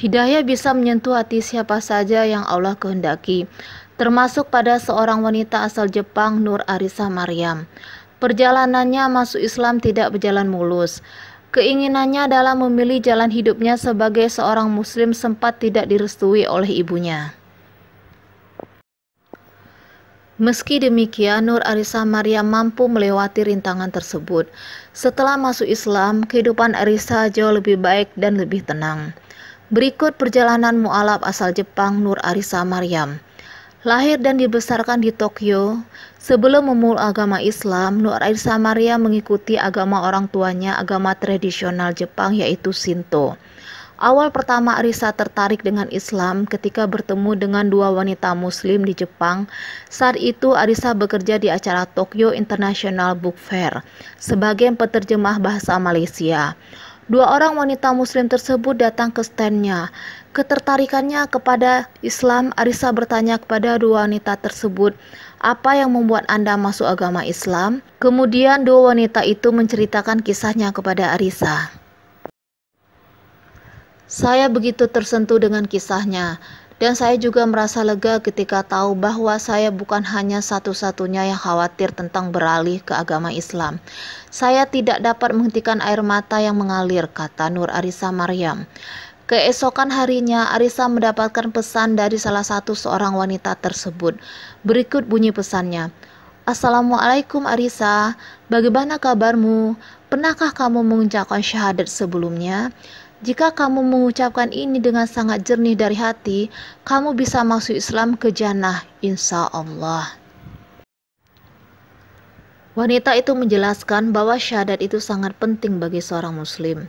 Hidayah bisa menyentuh hati siapa saja yang Allah kehendaki, termasuk pada seorang wanita asal Jepang, Nur Arisa Maryam. Perjalanannya masuk Islam tidak berjalan mulus. Keinginannya dalam memilih jalan hidupnya sebagai seorang muslim sempat tidak direstui oleh ibunya. Meski demikian, Nur Arisa Maria mampu melewati rintangan tersebut. Setelah masuk Islam, kehidupan Arisa jauh lebih baik dan lebih tenang. Berikut perjalanan mualaf asal Jepang Nur Arisa Maryam. Lahir dan dibesarkan di Tokyo, sebelum memulai agama Islam, Nur Arisa Maryam mengikuti agama orang tuanya, agama tradisional Jepang yaitu Shinto. Awal pertama Arisa tertarik dengan Islam ketika bertemu dengan dua wanita muslim di Jepang. Saat itu Arisa bekerja di acara Tokyo International Book Fair sebagai penerjemah bahasa Malaysia. Dua orang wanita muslim tersebut datang ke standnya. Ketertarikannya kepada Islam, Arisa bertanya kepada dua wanita tersebut, apa yang membuat Anda masuk agama Islam? Kemudian dua wanita itu menceritakan kisahnya kepada Arisa. Saya begitu tersentuh dengan kisahnya. Dan saya juga merasa lega ketika tahu bahwa saya bukan hanya satu-satunya yang khawatir tentang beralih ke agama Islam. Saya tidak dapat menghentikan air mata yang mengalir, kata Nur Arisa Maryam. Keesokan harinya, Arisa mendapatkan pesan dari salah satu seorang wanita tersebut. Berikut bunyi pesannya. Assalamualaikum Arisa, bagaimana kabarmu? Pernahkah kamu mengucapkan syahadat sebelumnya? Jika kamu mengucapkan ini dengan sangat jernih dari hati, kamu bisa masuk Islam ke jannah, insya Allah. Wanita itu menjelaskan bahwa syahadat itu sangat penting bagi seorang muslim.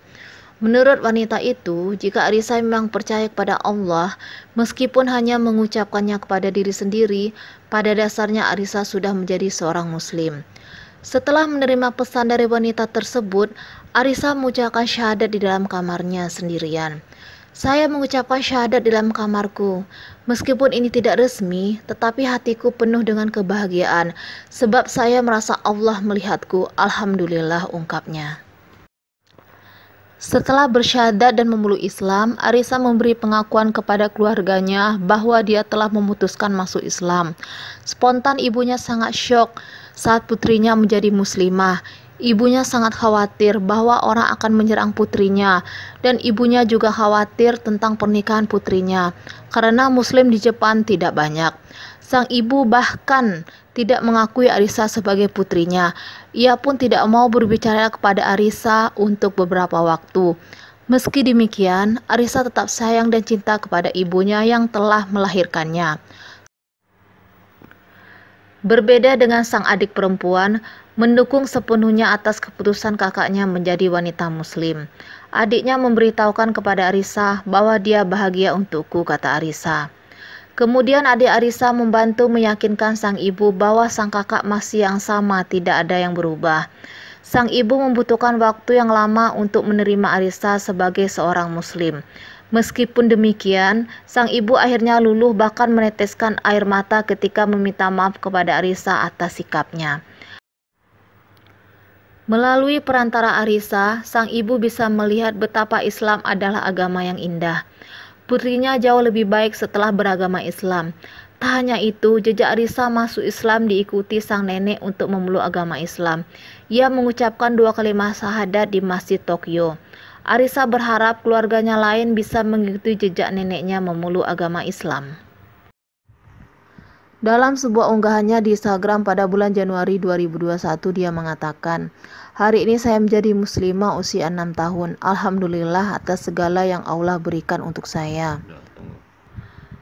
Menurut wanita itu, jika Arisa memang percaya kepada Allah, meskipun hanya mengucapkannya kepada diri sendiri, pada dasarnya Arisa sudah menjadi seorang muslim. Setelah menerima pesan dari wanita tersebut, Arisa mengucapkan syahadat di dalam kamarnya sendirian. Saya mengucapkan syahadat di dalam kamarku. Meskipun ini tidak resmi, tetapi hatiku penuh dengan kebahagiaan sebab saya merasa Allah melihatku. Alhamdulillah ungkapnya. Setelah bersyahadat dan memeluk Islam, Arisa memberi pengakuan kepada keluarganya bahwa dia telah memutuskan masuk Islam. Spontan ibunya sangat syok saat putrinya menjadi muslimah. Ibunya sangat khawatir bahwa orang akan menyerang putrinya, dan ibunya juga khawatir tentang pernikahan putrinya karena Muslim di Jepang tidak banyak. Sang ibu bahkan tidak mengakui Arisa sebagai putrinya. Ia pun tidak mau berbicara kepada Arisa untuk beberapa waktu. Meski demikian, Arisa tetap sayang dan cinta kepada ibunya yang telah melahirkannya. Berbeda dengan sang adik perempuan, mendukung sepenuhnya atas keputusan kakaknya menjadi wanita muslim. Adiknya memberitahukan kepada Arisa bahwa dia bahagia untukku, kata Arisa. Kemudian adik Arisa membantu meyakinkan sang ibu bahwa sang kakak masih yang sama, tidak ada yang berubah. Sang ibu membutuhkan waktu yang lama untuk menerima Arisa sebagai seorang muslim. Meskipun demikian, sang ibu akhirnya luluh bahkan meneteskan air mata ketika meminta maaf kepada Arisa atas sikapnya. Melalui perantara Arisa, sang ibu bisa melihat betapa Islam adalah agama yang indah. Putrinya jauh lebih baik setelah beragama Islam. Tak hanya itu, jejak Risa masuk Islam diikuti sang nenek untuk memeluk agama Islam. Ia mengucapkan dua kalimat syahadat di Masjid Tokyo. Arisa berharap keluarganya lain bisa mengikuti jejak neneknya memeluk agama Islam. Dalam sebuah unggahannya di Instagram pada bulan Januari 2021 dia mengatakan, "Hari ini saya menjadi muslimah usia 6 tahun. Alhamdulillah atas segala yang Allah berikan untuk saya."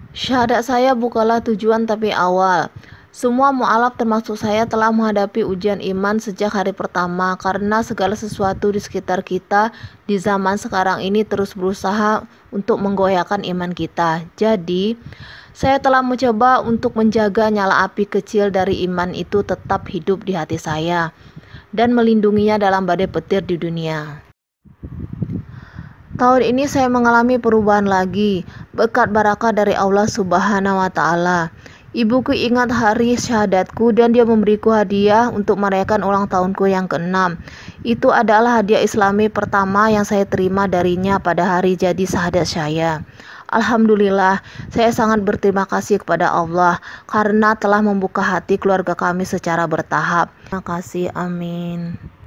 Syahadat saya bukanlah tujuan tapi awal. Semua mu'alaf termasuk saya telah menghadapi ujian iman sejak hari pertama karena segala sesuatu di sekitar kita di zaman sekarang ini terus berusaha untuk menggoyahkan iman kita. Jadi, saya telah mencoba untuk menjaga nyala api kecil dari iman itu tetap hidup di hati saya dan melindunginya dalam badai petir di dunia. Tahun ini saya mengalami perubahan lagi, berkat barakah dari Allah Subhanahu wa taala. Ibuku ingat hari syahadatku dan dia memberiku hadiah untuk merayakan ulang tahunku yang keenam. Itu adalah hadiah islami pertama yang saya terima darinya pada hari jadi syahadat saya. Alhamdulillah, saya sangat berterima kasih kepada Allah karena telah membuka hati keluarga kami secara bertahap. Terima kasih, amin.